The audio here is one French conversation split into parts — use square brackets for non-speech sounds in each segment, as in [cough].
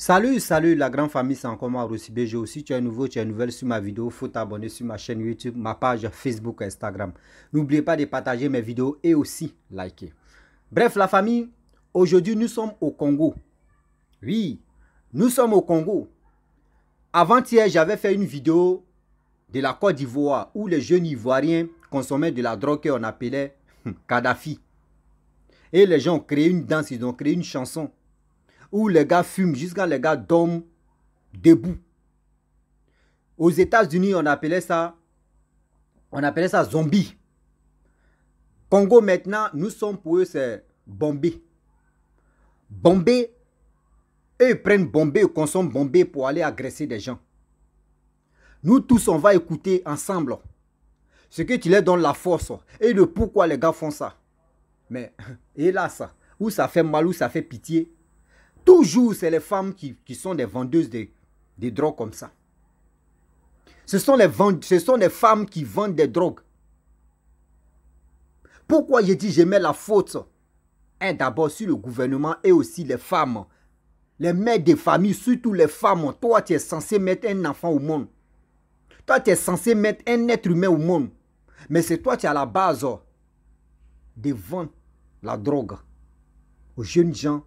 Salut, salut la grande famille, c'est encore moi Rossi BG. Si tu es nouveau, tu es nouvelle sur ma vidéo, faut t'abonner sur ma chaîne YouTube, ma page Facebook, Instagram. N'oubliez pas de partager mes vidéos et aussi liker. Bref, la famille, aujourd'hui nous sommes au Congo. Oui, nous sommes au Congo. Avant-hier, j'avais fait une vidéo de la Côte d'Ivoire où les jeunes Ivoiriens consommaient de la drogue qu'on appelait hmm, Kadhafi. Et les gens ont créé une danse, ils ont créé une chanson où les gars fument jusqu'à les gars dorment debout. Aux États-Unis, on appelait ça, on appelait ça zombie. Congo maintenant, nous sommes pour eux, c'est Bombé... Bombé... eux prennent bombé... ils consomment bombé... pour aller agresser des gens. Nous tous, on va écouter ensemble ce que tu leur donnes la force et le pourquoi les gars font ça. Mais [laughs] hélas, où ça fait mal, où ça fait pitié, Toujours, c'est les femmes qui, sont des vendeuses de, drogues comme ça. Ce sont, les ce sont les femmes qui vendent des drogues. Pourquoi je dis je mets la faute hein, D'abord sur le gouvernement et aussi les femmes. Les mères des familles, surtout les femmes. Toi, tu es censé mettre un enfant au monde. Toi, tu es censé mettre un être humain au monde. Mais c'est toi qui es à la base de vendre la drogue aux jeunes gens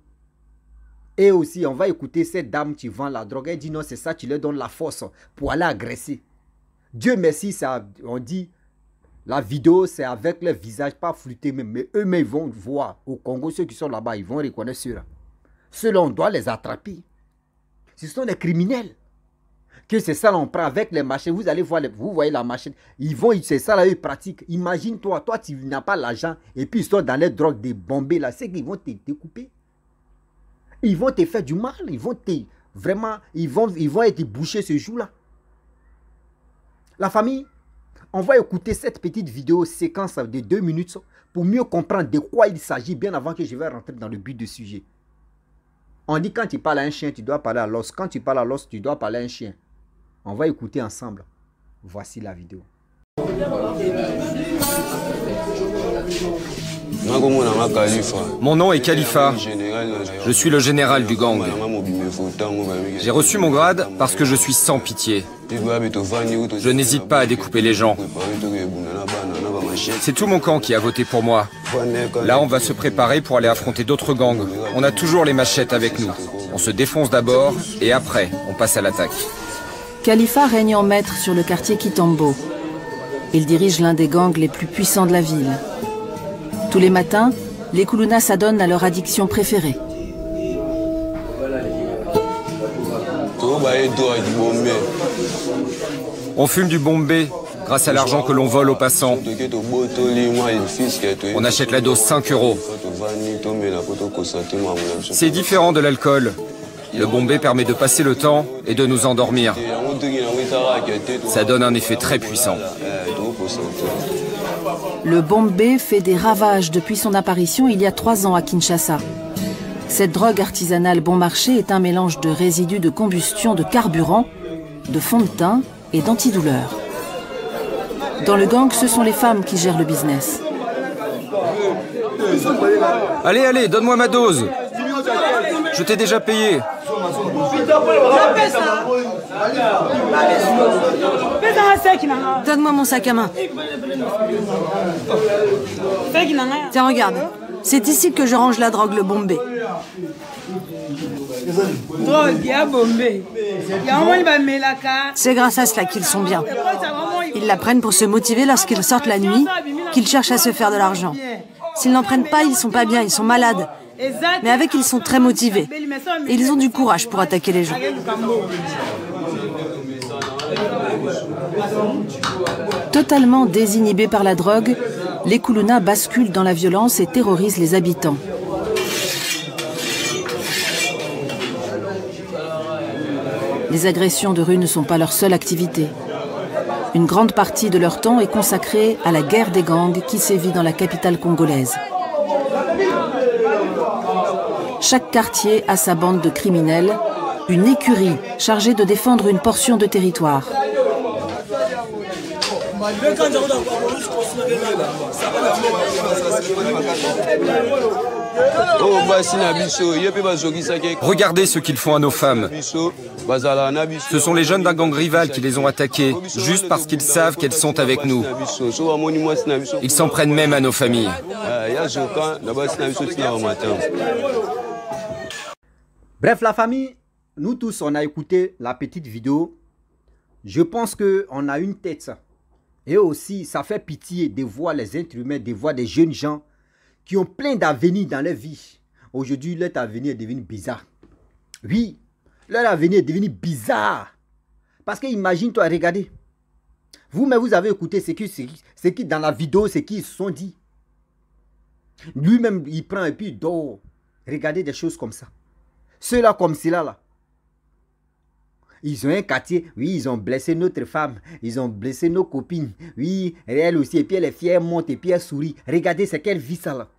et aussi, on va écouter cette dame qui vend la drogue. Elle dit non, c'est ça, tu leur donnes la force pour aller agresser. Dieu merci, ça, on dit, la vidéo, c'est avec le visage pas flûté, mais, eux-mêmes vont voir. Au Congo, ceux qui sont là-bas, ils vont reconnaître cela. on doit les attraper. Ce sont des criminels. Que c'est ça, on prend avec les machines. Vous allez voir, vous voyez la machine. Ils vont, c'est ça, là, ils pratiquent. Imagine-toi, toi, tu n'as pas l'argent. Et puis, ils sont dans les drogues, des bombés, là. C'est qu'ils vont te découper. Ils vont te faire du mal, ils vont te vraiment, ils vont, ils vont être bouchés ce jour-là. La famille, on va écouter cette petite vidéo séquence de deux minutes pour mieux comprendre de quoi il s'agit bien avant que je vais rentrer dans le but du sujet. On dit quand tu parles à un chien, tu dois parler à l'os. Quand tu parles à l'os, tu dois parler à un chien. On va écouter ensemble. Voici la vidéo. Mon nom est Khalifa. Je suis le général du gang. J'ai reçu mon grade parce que je suis sans pitié. Je n'hésite pas à découper les gens. Bah, C'est tout mon camp qui a voté pour moi. Là, on va se préparer pour aller affronter d'autres gangs. On a toujours les machettes avec nous. On se défonce d'abord et après, on passe à l'attaque. Khalifa règne en maître sur le quartier Kitambo. Il dirige l'un des gangs les plus puissants de la ville. Tous les matins, les Koulounas s'adonnent à leur addiction préférée. On fume du Bombay grâce à l'argent que l'on vole aux passants. On achète la dose 5 euros. C'est différent de l'alcool. Le Bombay permet de passer le temps et de nous endormir. Ça donne un effet très puissant. Le Bombay fait des ravages depuis son apparition il y a trois ans à Kinshasa. Cette drogue artisanale bon marché est un mélange de résidus de combustion de carburant, de fond de teint et d'antidouleur. Dans le gang, ce sont les femmes qui gèrent le business. Allez, allez, donne-moi ma dose. Je t'ai déjà payé. Donne-moi mon sac à main. Tiens, regarde. C'est ici que je range la drogue, le Bombay. C'est grâce à cela qu'ils sont bien. Ils la prennent pour se motiver lorsqu'ils sortent la nuit, qu'ils cherchent à se faire de l'argent. S'ils n'en prennent pas, ils sont pas bien, ils sont malades. Mais avec, ils sont très motivés. Et ils ont du courage pour attaquer les gens. Totalement désinhibés par la drogue, les Koulouna basculent dans la violence et terrorisent les habitants. Les agressions de rue ne sont pas leur seule activité. Une grande partie de leur temps est consacrée à la guerre des gangs qui sévit dans la capitale congolaise. Chaque quartier a sa bande de criminels, une écurie chargée de défendre une portion de territoire. Regardez ce qu'ils font à nos femmes. Ce sont les jeunes d'un gang rival qui les ont attaqués, juste parce qu'ils savent qu'elles sont avec nous. Ils s'en prennent même à nos familles. Bref, la famille, nous tous, on a écouté la petite vidéo. Je pense qu'on a une tête et aussi, ça fait pitié de voir les êtres humains, de voir des jeunes gens qui ont plein d'avenir dans leur vie. Aujourd'hui, leur avenir est devenu bizarre. Oui, leur avenir est devenu bizarre. Parce que imagine-toi, regardez. Vous, même vous avez écouté ce qui, ce, qui, dans la vidéo, ce qu'ils sont dit. Lui-même, il prend et puis il dort. Regardez des choses comme ça. Ceux-là comme cela, là. Ils ont un quartier, oui, ils ont blessé notre femme, ils ont blessé nos copines, oui, elle aussi, et puis elle est fière, monte, et puis elle sourit. Regardez, c'est qu'elle vie ça là.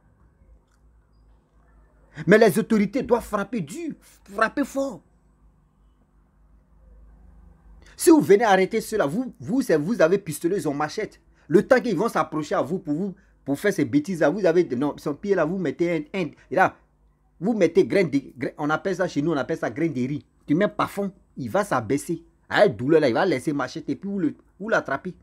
Mais les autorités doivent frapper dur, frapper fort. Si vous venez arrêter cela, vous, vous, vous avez pistolet, en machette. Le temps qu'ils vont s'approcher à vous pour vous pour faire ces bêtises-là, vous avez non, son pied là, vous mettez un, là, vous mettez grain de, on appelle ça chez nous, on appelle ça grain de riz. Tu mets pas fond il va s'abaisser. Avec douleur, là, il va laisser marcher. et puis où l'attraper.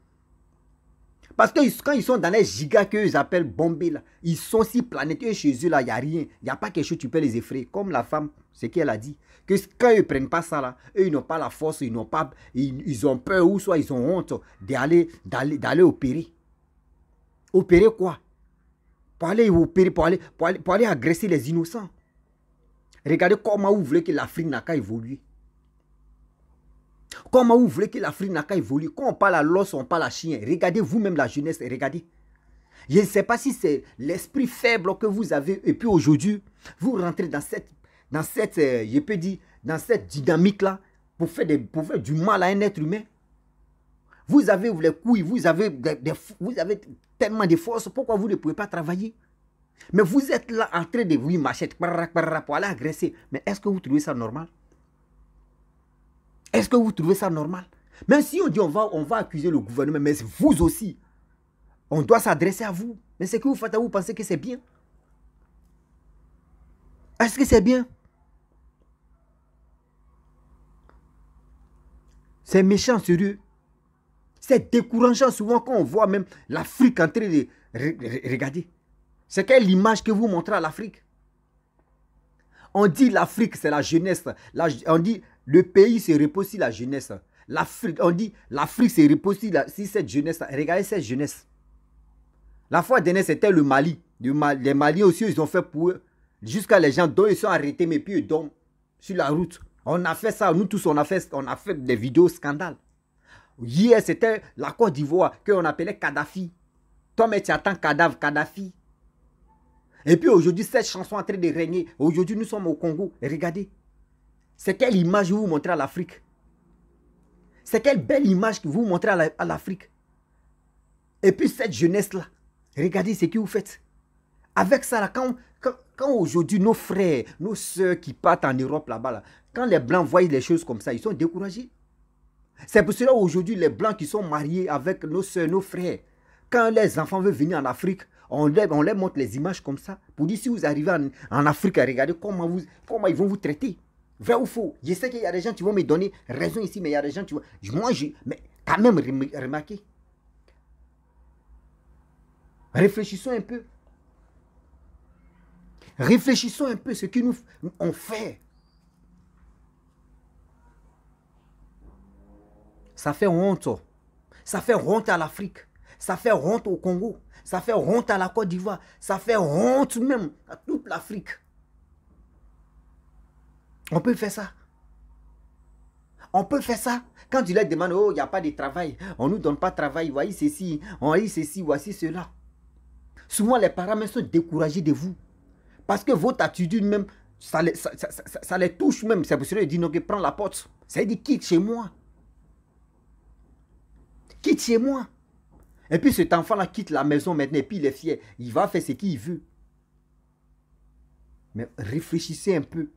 Parce que quand ils sont dans les giga que appellent bombés, là, ils sont si planétaires chez eux, là, il n'y a rien. Il n'y a pas quelque chose tu peut les effrayer. Comme la femme, ce qu'elle a dit. Que quand ils ne prennent pas ça, là, eux, ils n'ont pas la force, ils pas. Ils, ont peur ou soit ils ont honte d'aller, d'aller, d'aller opérer. Opérer quoi Pour aller opérer, pour aller, pour aller agresser les innocents. Regardez comment vous voulez que l'Afrique n'a qu'à évoluer. Comment vous voulez que l'Afrique n'a qu'à évoluer Quand on parle à l'os, on parle à chien. Regardez vous-même la jeunesse, et regardez. Je ne sais pas si c'est l'esprit faible que vous avez. Et puis aujourd'hui, vous rentrez dans cette, dans cette euh, je peux dire, dans cette dynamique-là pour faire, du mal à un être humain. Vous avez les couilles, vous avez, vous avez tellement de force. Pourquoi vous ne pouvez pas travailler Mais vous êtes là en train de, oui, machette, pour aller agresser. Mais est-ce que vous trouvez ça normal est-ce que vous trouvez ça normal Même si on dit on va, on va accuser le gouvernement, mais vous aussi, on doit s'adresser à vous. Mais ce que vous faites, à vous pensez que c'est bien Est-ce que c'est bien C'est méchant, sérieux. C'est décourageant souvent quand on voit même l'Afrique en train de... Regardez. C'est quelle image que vous montrez à l'Afrique On dit l'Afrique, c'est la jeunesse. on dit le pays se repose sur la jeunesse. L'Afrique, on dit, l'Afrique se repose sur, cette jeunesse. Regardez cette jeunesse. La fois dernière, c'était le Mali. Les Mali. Les Maliens aussi, ils ont fait pour eux. Jusqu'à les gens dont ils sont arrêtés, mais puis ils dorment sur la route. On a fait ça, nous tous, on a fait, des vidéos scandales. Hier, c'était la Côte d'Ivoire qu'on appelait Kadhafi. Toi, mais tu attends Kadhafi. Et puis aujourd'hui, cette chanson est en train de régner. Aujourd'hui, nous sommes au Congo. regardez, c'est quelle image vous montrez à l'Afrique C'est quelle belle image que vous montrez à l'Afrique Et puis cette jeunesse-là, regardez ce que vous faites. Avec ça, quand, aujourd'hui nos frères, nos sœurs qui partent en Europe là-bas, quand les Blancs voient les choses comme ça, ils sont découragés. C'est pour cela aujourd'hui les Blancs qui sont mariés avec nos sœurs, nos frères, quand les enfants veulent venir en Afrique, on leur, montre les images comme ça pour dire si vous arrivez en, Afrique, regardez comment, vous, comment ils vont vous traiter. Vrai ou faux Je sais qu'il y a des gens qui vont me donner raison ici, mais il y a des gens qui vont... Moi, je... Mais quand même, remarqué. Réfléchissons un peu. Réfléchissons un peu ce que nous on fait. Ça fait honte. Oh. Ça fait honte à l'Afrique. Ça fait honte au Congo. Ça fait honte à la Côte d'Ivoire. Ça fait honte même à toute l'Afrique. On peut faire ça. On peut faire ça. Quand tu leur demandes, oh, il n'y a pas de travail, on ne nous donne pas de travail, voyez ceci, on ceci, voici cela. Souvent, les parents sont découragés de vous. Parce que votre attitude même, ça les, touche même. C'est pour cela qu'ils disent, non, prends la porte. Ça dit, quitte chez moi. Quitte chez moi. Et puis cet enfant-là quitte la maison maintenant et puis il est fier. Il va faire ce qu'il veut. Mais réfléchissez un peu.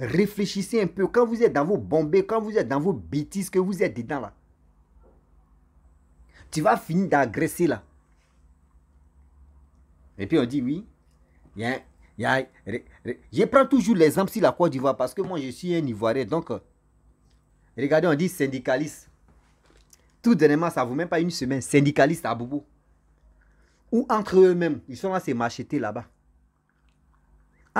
Réfléchissez un peu. Quand vous êtes dans vos bombées, quand vous êtes dans vos bêtises que vous êtes dedans là, tu vas finir d'agresser là. Et puis on dit oui. je prends toujours l'exemple sur la Côte d'Ivoire parce que moi je suis un Ivoirien. Donc, regardez, on dit syndicaliste. Tout dernièrement, ça ne vaut même pas une semaine. Syndicaliste à Boubou. Ou entre eux-mêmes. Ils sont là, c'est macheter là-bas.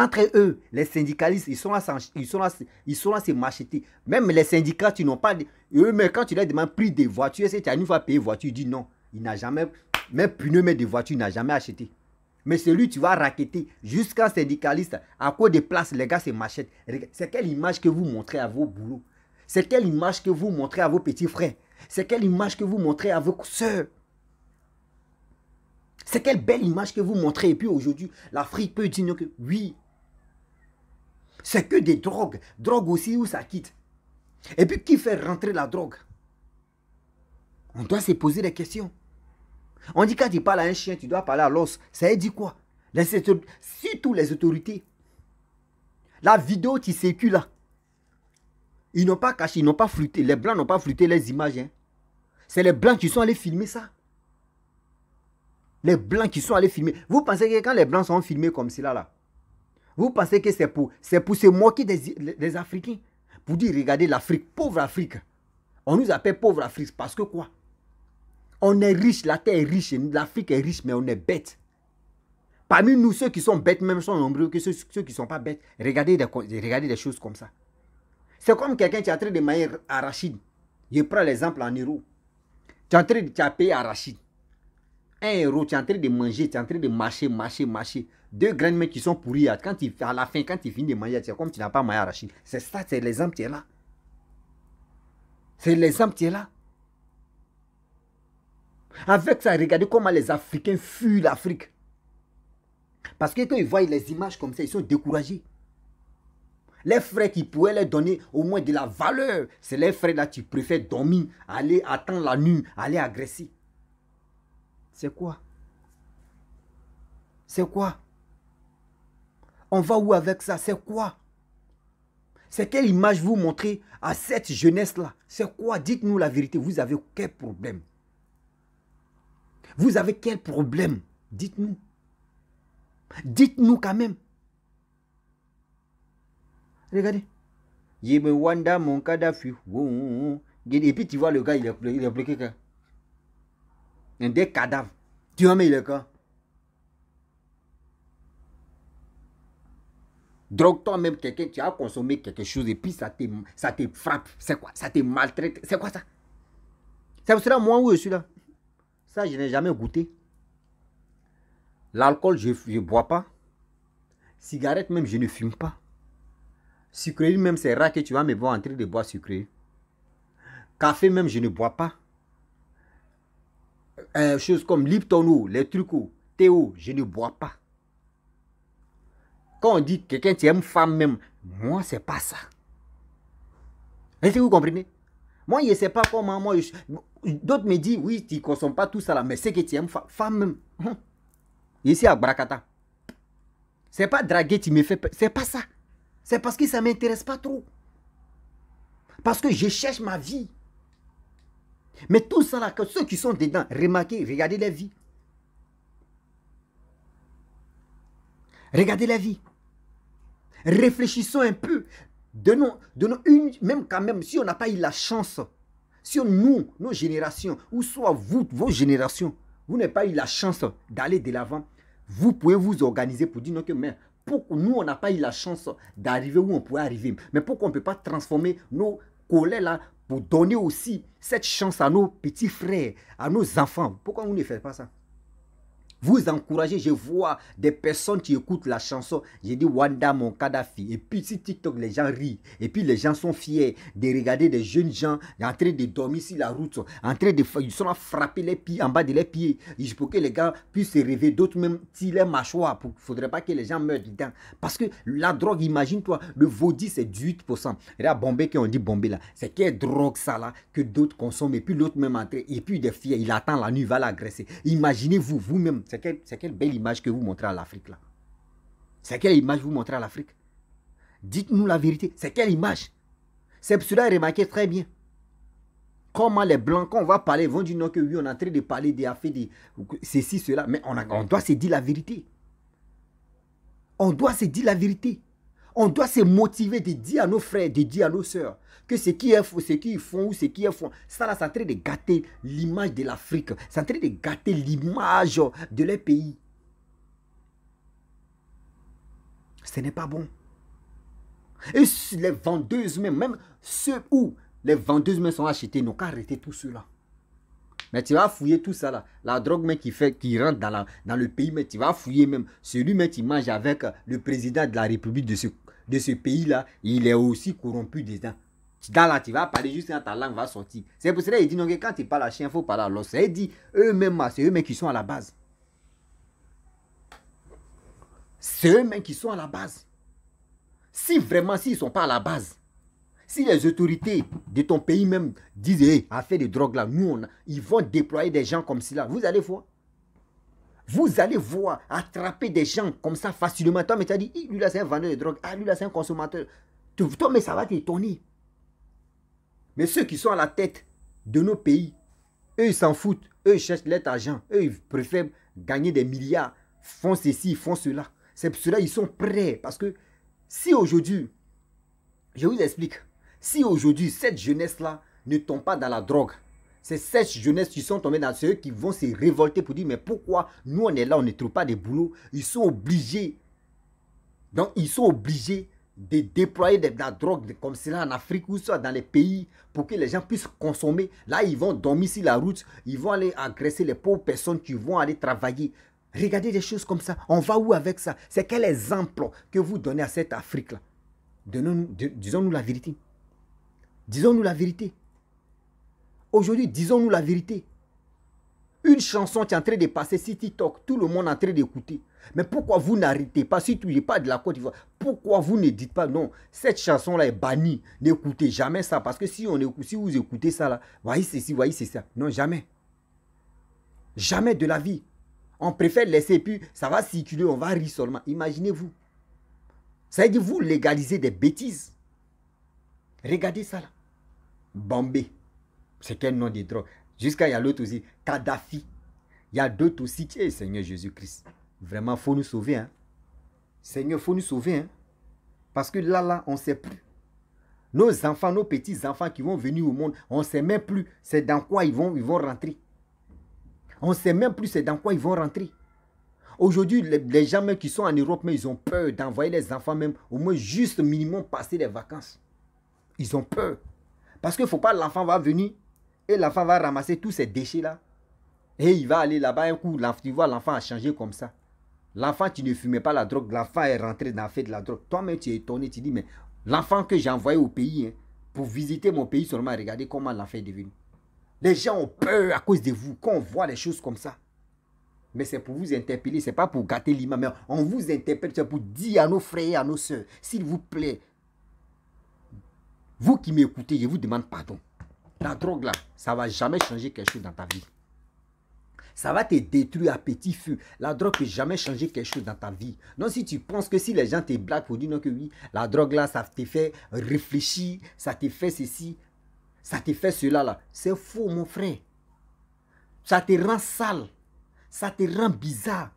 Entre eux, les syndicalistes, ils sont là, ils sont ils sont là, se macheter. Même les syndicats, ils n'ont pas. Eux, mais quand tu leur demandes prix des voitures, c'est tu as une fois payé voiture, il dit non. Il n'a jamais. Même pneu, mais de voiture, il n'a jamais acheté. Mais celui, tu vas raqueter jusqu'à syndicaliste, à quoi des places, les gars c'est machettes C'est quelle image que vous montrez à vos boulots C'est quelle image que vous montrez à vos petits frères C'est quelle image que vous montrez à vos soeurs C'est quelle belle image que vous montrez. Et puis aujourd'hui, l'Afrique peut dire que oui, c'est que des drogues. Drogue aussi où ça quitte. Et puis qui fait rentrer la drogue On doit se poser des questions. On dit quand tu parles à un chien, tu dois parler à l'os. Ça dit quoi Surtout les autorités. La vidéo qui circule là. Ils n'ont pas caché, ils n'ont pas flûté. Les blancs n'ont pas flûté les images. Hein. C'est les blancs qui sont allés filmer ça. Les blancs qui sont allés filmer. Vous pensez que quand les blancs sont filmés comme cela là, vous pensez que c'est pour, pour se moquer des, des Africains Pour dire, regardez l'Afrique, pauvre Afrique. On nous appelle pauvre Afrique parce que quoi On est riche, la terre est riche, l'Afrique est riche, mais on est bête. Parmi nous, ceux qui sont bêtes même sont nombreux que ceux, qui ne sont pas bêtes. Regardez des, regardez des choses comme ça. C'est comme quelqu'un qui est en train de manger arachide. Je prends l'exemple en euros. Tu es en train de payer arachide un héros, tu es en train de manger, tu es en train de marcher, marcher, marcher. Deux graines, mains qui sont pourries. à la fin, quand tu finis de manger, c'est comme tu n'as pas mangé arachide. C'est ça, c'est l'exemple qui est là. C'est l'exemple qui est là. Avec ça, regardez comment les Africains fuient l'Afrique. Parce que quand ils voient les images comme ça, ils sont découragés. Les frères qui pourraient leur donner au moins de la valeur, c'est les frères là tu préfères dormir, aller attendre la nuit, aller agresser. C'est quoi C'est quoi On va où avec ça C'est quoi C'est quelle image vous montrez à cette jeunesse-là C'est quoi Dites-nous la vérité. Vous avez quel problème Vous avez quel problème Dites-nous. Dites-nous quand même. Regardez. Et puis tu vois le gars, il est bloqué des cadavres. Tu as mis le cas Drogue-toi même quelqu'un, tu as consommé quelque chose et puis ça te, ça te frappe. C'est quoi Ça te maltraite. C'est quoi ça C'est cela, moi, où je suis là Ça, je n'ai jamais goûté. L'alcool, je ne bois pas. Cigarette, même, je ne fume pas. Sucré, même, c'est rare que tu vas me voir en train de boire sucré Café, même, je ne bois pas euh, chose comme Lipton les trucs Théo, je ne bois pas. Quand on dit quelqu'un, qui aime femme même, moi, c'est pas ça. Est-ce que vous comprenez Moi, je ne sais pas comment. Moi, D'autres me disent, oui, tu ne consommes pas tout ça là, mais c'est que tu aimes femme même. Ici hein? à Brakata. C'est pas draguer, tu me fais. C'est pas ça. C'est parce que ça ne m'intéresse pas trop. Parce que je cherche ma vie. Mais tout ça là, que ceux qui sont dedans, remarquez, regardez la vie. Regardez la vie. Réfléchissons un peu. une, même quand même, si on n'a pas eu la chance, si nous, nos générations, ou soit vous, vos générations, vous n'avez pas eu la chance d'aller de l'avant, vous pouvez vous organiser pour dire non que mais pour, nous on n'a pas eu la chance d'arriver où on pourrait arriver. Mais pourquoi on ne peut pas transformer nos coller là pour donner aussi cette chance à nos petits frères, à nos enfants. Pourquoi on ne fait pas ça vous encouragez. Je vois des personnes qui écoutent la chanson. J'ai dit Wanda mon Kadhafi. Et puis sur TikTok, les gens rient. Et puis les gens sont fiers de regarder des jeunes gens en train de dormir sur la route, en train de ils sont à frapper les pieds en bas de leurs pieds. Pour que les gars puissent se rêver. D'autres même tirent les mâchoires. Il ne faudrait pas que les gens meurent dedans. Parce que la drogue, imagine-toi, le Vaudi c'est 18%. Regarde à qui On dit Bombay là, c'est quelle drogue ça là que d'autres consomment. Et puis l'autre même entrée. Et puis des filles, il attend la nuit, va l'agresser. Imaginez-vous, vous-même, c'est quelle, belle image que vous montrez à l'Afrique là. C'est quelle image vous montrez à l'Afrique Dites-nous la vérité. C'est quelle image C'est cela remarqué très bien. Comment les blancs, quand on va parler, vont dire non que oui, on est en train de parler des affaires, ceci, cela. Mais on, a, on doit se dire la vérité. On doit se dire la vérité. On doit se motiver de dire à nos frères, de dire à nos sœurs que ce qu'ils font, ce font ou ce qu'ils font, ça là, c'est en train de gâter l'image de l'Afrique. C'est en train de gâter l'image de leur pays. Ce n'est pas bon. Et les vendeuses même, même ceux où les vendeuses sont achetées, n'ont qu'à arrêter tout cela. Mais tu vas fouiller tout ça là. La drogue même qui, fait, qui rentre dans, dans le pays, mais tu vas fouiller même celui même qui mange avec le président de la République de ce, de ce pays-là, il est aussi corrompu dedans. Dans là, tu vas parler juste quand ta langue va sortir. C'est pour cela qu'il dit non, quand tu parles à chien, il faut parler à l'os. Il dit eux-mêmes, c'est eux-mêmes qui sont à la base. C'est eux-mêmes qui sont à la base. Si vraiment, s'ils ne sont pas à la base, si les autorités de ton pays même disent, hé, hey, affaire de drogue là, nous, on ils vont déployer des gens comme cela, vous allez voir. Vous allez voir attraper des gens comme ça facilement. Toi, mais tu as dit, lui là, c'est un vendeur de drogue. Ah, lui là, c'est un consommateur. Toi, mais ça va t'étonner. Mais ceux qui sont à la tête de nos pays, eux, ils s'en foutent. Eux, ils cherchent leur argent. Eux, ils préfèrent gagner des milliards. Font ceci, font cela. C'est pour cela ils sont prêts. Parce que si aujourd'hui, je vous explique, si aujourd'hui, cette jeunesse-là ne tombe pas dans la drogue, ces jeunesse qui sont tombées dans ceux qui vont se révolter pour dire mais pourquoi nous on est là, on ne trouve pas de boulot. Ils sont obligés. Donc ils sont obligés de déployer de la drogue comme cela en Afrique ou soit dans les pays pour que les gens puissent consommer. Là, ils vont dormir sur la route, ils vont aller agresser les pauvres personnes qui vont aller travailler. Regardez des choses comme ça. On va où avec ça C'est quel exemple que vous donnez à cette Afrique-là Disons-nous la vérité. Disons-nous la vérité. Aujourd'hui, disons-nous la vérité. Une chanson qui est en train de passer sur TikTok, tout le monde est en train d'écouter. Mais pourquoi vous n'arrêtez pas Si tu n'es pas de la Côte d'Ivoire, pourquoi vous ne dites pas non Cette chanson-là est bannie. N'écoutez jamais ça. Parce que si, on écoute, si vous écoutez ça, là, voyez ceci, voyez c'est ça. Non, jamais. Jamais de la vie. On préfère laisser, plus. ça va circuler, on va rire seulement. Imaginez-vous. Ça veut dire vous légalisez des bêtises. Regardez ça là. Bambé. C'est quel nom des drogues Jusqu'à y a l'autre aussi, Kadhafi. Il y a d'autres aussi. Eh, Seigneur Jésus-Christ, vraiment, il faut nous sauver. Hein? Seigneur, faut nous sauver. Hein? Parce que là, là, on ne sait plus. Nos enfants, nos petits-enfants qui vont venir au monde, on ne sait même plus c'est dans quoi ils vont, ils rentrer. On ne sait même plus c'est dans quoi ils vont rentrer. Aujourd'hui, les, gens qui sont en Europe, mais ils ont peur d'envoyer les enfants même au moins juste minimum passer les vacances. Ils ont peur. Parce qu'il ne faut pas l'enfant va venir et l'enfant va ramasser tous ces déchets-là. Et il va aller là-bas un coup, tu vois, l'enfant a changé comme ça. L'enfant, tu ne fumais pas la drogue, l'enfant est rentré dans la fête de la drogue. Toi-même, tu es étonné, tu dis, mais l'enfant que j'ai envoyé au pays, hein, pour visiter mon pays seulement, regardez comment l'enfant est devenu. Les gens ont peur à cause de vous quand on voit les choses comme ça. Mais c'est pour vous interpeller, n'est pas pour gâter l'imam, on vous interpelle, pour dire à nos frères et à nos soeurs, s'il vous plaît, vous qui m'écoutez, je vous demande pardon la drogue là, ça ne va jamais changer quelque chose dans ta vie. Ça va te détruire à petit feu. La drogue ne peut jamais changer quelque chose dans ta vie. Non, si tu penses que si les gens te blaguent pour dire non que oui, la drogue là, ça te fait réfléchir, ça te fait ceci, ça te fait cela là. C'est faux mon frère. Ça te rend sale. Ça te rend bizarre.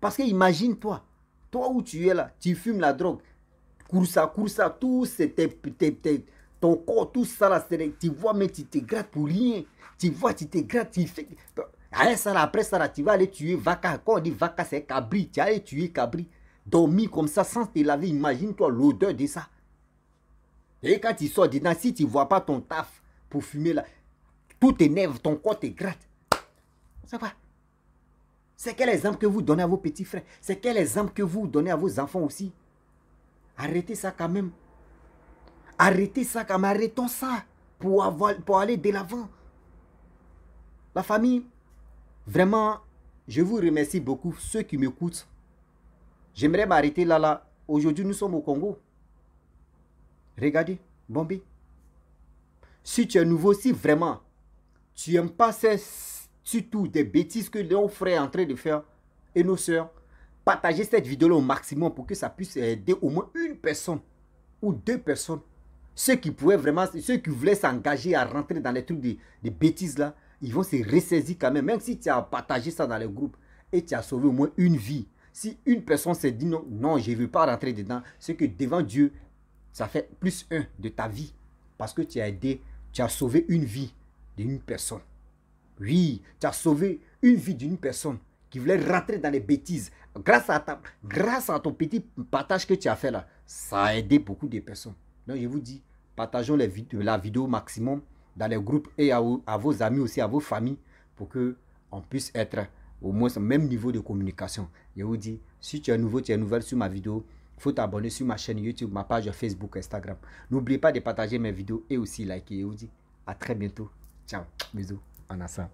Parce que imagine-toi, toi où tu es là, tu fumes la drogue. Cours ça, tous tes, peut tes, ton corps, tout ça, tu vois, mais tu te grattes pour rien. Tu vois, tu te grattes, tu fais. Allez, ça, après ça, là, tu vas aller tuer Vaca. Quand on dit Vaca, c'est Cabri. Tu vas aller tuer Cabri. Dormir comme ça, sans te laver, imagine-toi l'odeur de ça. Et quand tu sors dedans, si tu ne vois pas ton taf pour fumer là, tout t'énerve, ton corps te gratte. Ça va. C'est quel exemple que vous donnez à vos petits frères C'est quel exemple que vous donnez à vos enfants aussi Arrêtez ça quand même. Arrêtez ça, comme arrêtons ça pour, avoir, pour aller de l'avant. La famille, vraiment, je vous remercie beaucoup, ceux qui m'écoutent. J'aimerais m'arrêter là, là. Aujourd'hui, nous sommes au Congo. Regardez, Bombay. Si tu es nouveau, si vraiment, tu n'aimes pas ces, surtout des bêtises que nos frères sont en train de faire et nos sœurs, partagez cette vidéo au maximum pour que ça puisse aider au moins une personne ou deux personnes ceux qui pouvaient vraiment, ceux qui voulaient s'engager à rentrer dans les trucs de, bêtises là, ils vont se ressaisir quand même, même si tu as partagé ça dans le groupe et tu as sauvé au moins une vie. Si une personne s'est dit non, non, je ne veux pas rentrer dedans, c'est que devant Dieu, ça fait plus un de ta vie parce que tu as aidé, tu as sauvé une vie d'une personne. Oui, tu as sauvé une vie d'une personne qui voulait rentrer dans les bêtises. Grâce à, ta, grâce à ton petit partage que tu as fait là, ça a aidé beaucoup de personnes. Donc je vous dis, Partageons la vidéo maximum dans les groupes et à, vos amis aussi, à vos familles, pour que on puisse être au moins au même niveau de communication. Je vous dis, si tu es nouveau, tu es nouvelle sur ma vidéo, il faut t'abonner sur ma chaîne YouTube, ma page Facebook, Instagram. N'oubliez pas de partager mes vidéos et aussi liker. Je vous dis à très bientôt. Ciao, bisous, en ensemble.